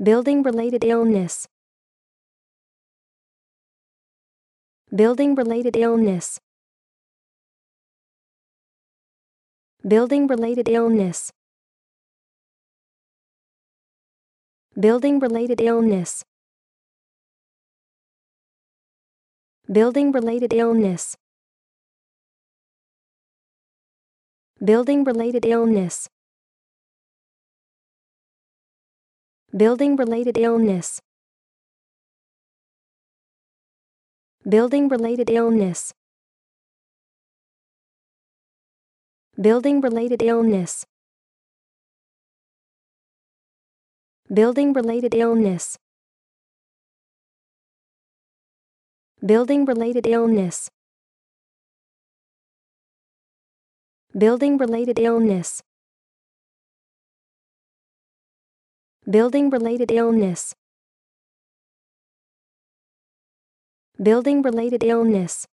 Building related illness. Building related illness. Building related illness. Building related illness. Building related illness. Building related illness. Building-related illness Building-related illness Building-related illness Building-related illness Building-related illness Building-related illness Building related illness. Building related illness.